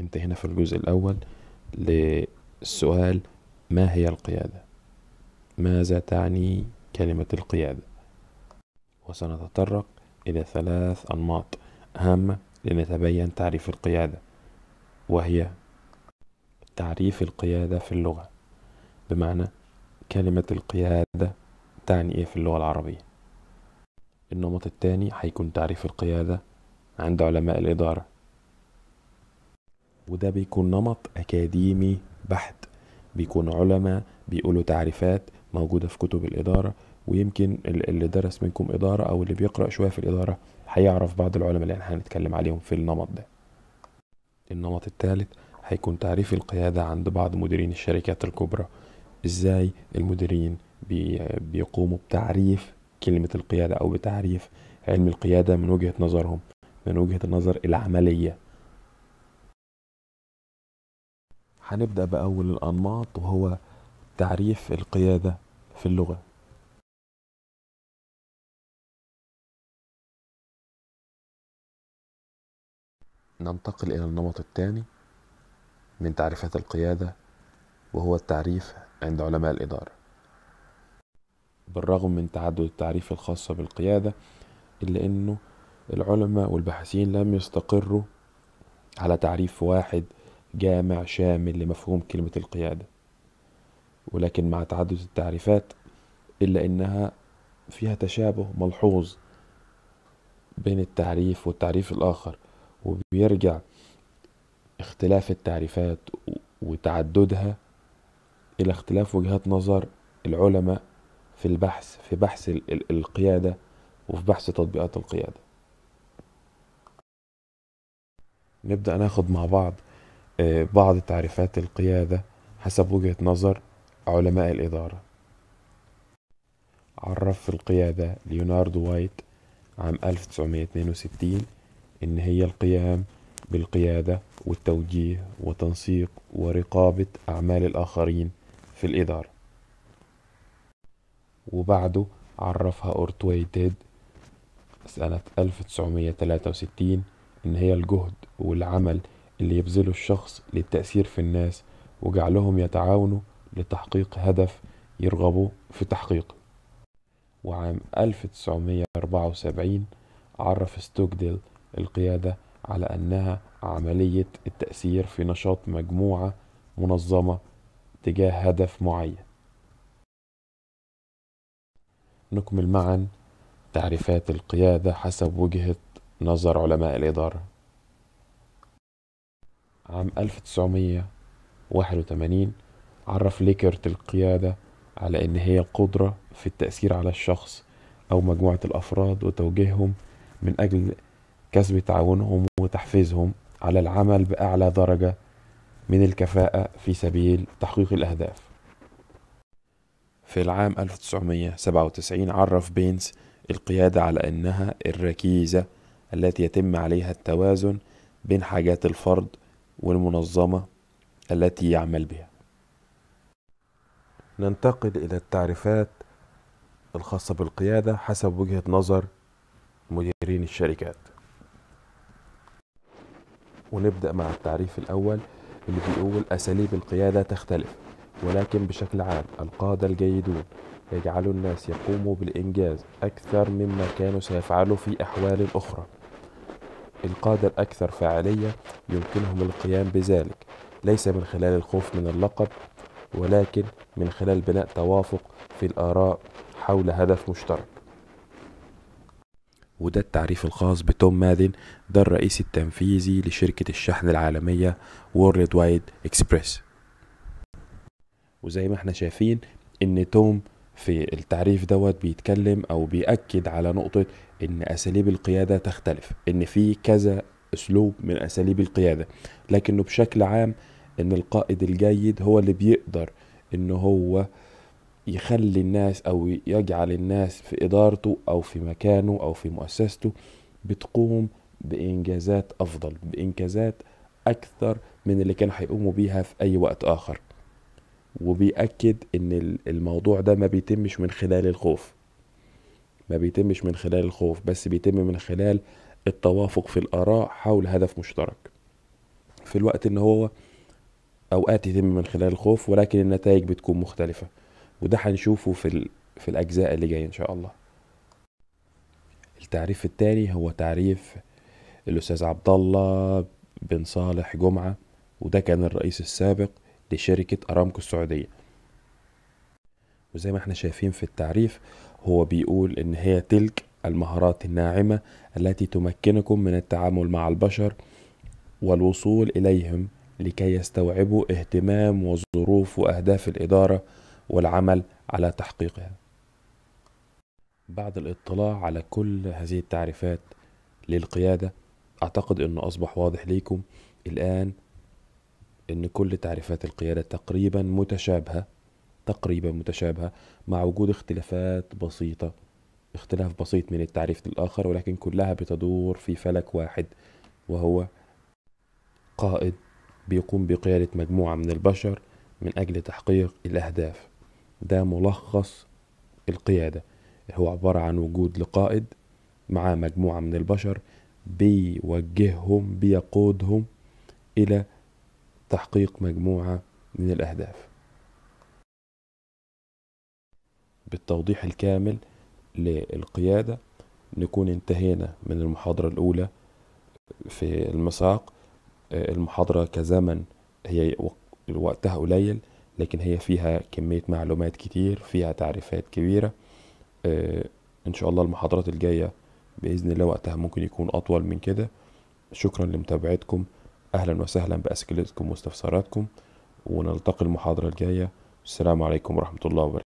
انتهينا في الجزء الأول للسؤال ما هي القيادة؟ ماذا تعني كلمة القيادة؟ وسنتطرق إلى ثلاث أنماط هامة لنتبين تعريف القيادة وهي تعريف القيادة في اللغة بمعنى كلمة القيادة تعني إيه في اللغة العربية النمط الثاني هيكون تعريف القيادة عند علماء الإدارة وده بيكون نمط أكاديمي بحت بيكون علماء بيقولوا تعريفات موجودة في كتب الإدارة ويمكن اللي درس منكم إدارة أو اللي بيقرأ شوية في الإدارة هيعرف بعض العلماء اللي احنا هنتكلم عليهم في النمط ده النمط الثالث هيكون تعريف القيادة عند بعض مديرين الشركات الكبرى ازاي المديرين بيقوموا بتعريف كلمة القيادة أو بتعريف علم القيادة من وجهة نظرهم من وجهة النظر العملية هنبدأ بأول الأنماط وهو تعريف القيادة في اللغة ننتقل إلى النمط الثاني من تعريفات القيادة وهو التعريف عند علماء الإدارة بالرغم من تعدد التعريف الخاصة بالقيادة إلا أنه العلماء والباحثين لم يستقروا على تعريف واحد جامع شامل لمفهوم كلمة القيادة ولكن مع تعدد التعريفات إلا إنها فيها تشابه ملحوظ بين التعريف والتعريف الآخر وبيرجع اختلاف التعريفات وتعددها إلى اختلاف وجهات نظر العلماء في البحث في بحث القيادة وفي بحث تطبيقات القيادة نبدأ ناخد مع بعض بعض تعريفات القيادة حسب وجهة نظر علماء الإدارة عرف القيادة ليوناردو وايت عام 1962 إن هي القيام بالقيادة والتوجيه وتنسيق ورقابة أعمال الآخرين في الإدارة وبعده عرفها أورتوي تيد سنة 1963 إن هي الجهد والعمل اللي يبذله الشخص للتأثير في الناس وجعلهم يتعاونوا لتحقيق هدف يرغبوا في تحقيقه وعام 1974 عرف ستوكديل القيادة على أنها عملية التأثير في نشاط مجموعة منظمة تجاه هدف معين نكمل معا تعريفات القيادة حسب وجهة نظر علماء الإدارة عام 1981 عرف ليكرت القيادة على إن هي القدرة في التأثير على الشخص أو مجموعة الأفراد وتوجيههم من أجل كسب تعاونهم وتحفيزهم على العمل بأعلى درجة من الكفاءة في سبيل تحقيق الأهداف في العام 1997 عرف بينز القيادة على أنها الركيزة التي يتم عليها التوازن بين حاجات الفرد والمنظمة التي يعمل بها ننتقل إلى التعريفات الخاصة بالقيادة حسب وجهة نظر مديرين الشركات ونبدأ مع التعريف الأول اللي بيقول أساليب القيادة تختلف ولكن بشكل عام القادة الجيدون يجعلوا الناس يقوموا بالإنجاز أكثر مما كانوا سيفعلوا في أحوال أخرى القادة الأكثر فعالية يمكنهم القيام بذلك ليس من خلال الخوف من اللقب ولكن من خلال بناء توافق في الآراء حول هدف مشترك وده التعريف الخاص بتوم مادن ده الرئيس التنفيذي لشركة الشحن العالمية وورلد وايد اكسبريس وزي ما احنا شايفين ان توم في التعريف دوت بيتكلم او بيأكد على نقطة ان اساليب القياده تختلف ان في كذا اسلوب من اساليب القياده لكنه بشكل عام ان القائد الجيد هو اللي بيقدر ان هو يخلي الناس او يجعل الناس في ادارته او في مكانه او في مؤسسته بتقوم بانجازات افضل بانجازات اكثر من اللي كانوا هيقوموا بيها في اي وقت اخر وبيأكد ان الموضوع ده ما بيتمش من خلال الخوف ما بيتمش من خلال الخوف بس بيتم من خلال التوافق في الآراء حول هدف مشترك في الوقت إن هو أوقات يتم من خلال الخوف ولكن النتائج بتكون مختلفة وده هنشوفه في, ال... في الأجزاء اللي جاية إن شاء الله التعريف التاني هو تعريف الأستاذ عبد الله بن صالح جمعة وده كان الرئيس السابق لشركة أرامكو السعودية وزي ما احنا شايفين في التعريف هو بيقول إن هي تلك المهارات الناعمة التي تمكنكم من التعامل مع البشر والوصول إليهم لكي يستوعبوا اهتمام وظروف وأهداف الإدارة والعمل على تحقيقها. بعد الاطلاع على كل هذه التعريفات للقيادة أعتقد أنه أصبح واضح ليكم الآن أن كل تعريفات القيادة تقريبا متشابهة تقريبا متشابهة مع وجود اختلافات بسيطة اختلاف بسيط من التعريف للآخر ولكن كلها بتدور في فلك واحد وهو قائد بيقوم بقيادة مجموعة من البشر من أجل تحقيق الأهداف ده ملخص القيادة هو عبارة عن وجود لقائد مع مجموعة من البشر بيوجههم بيقودهم إلى تحقيق مجموعة من الأهداف بالتوضيح الكامل للقيادة نكون انتهينا من المحاضرة الأولى في المساق المحاضرة كزمن هي وقتها قليل لكن هي فيها كمية معلومات كتير فيها تعريفات كبيرة آه، إن شاء الله المحاضرات الجاية بإذن الله وقتها ممكن يكون أطول من كده شكرا لمتابعتكم أهلا وسهلا بأسئلتكم واستفساراتكم ونلتقي المحاضرة الجاية السلام عليكم ورحمة الله وبركاته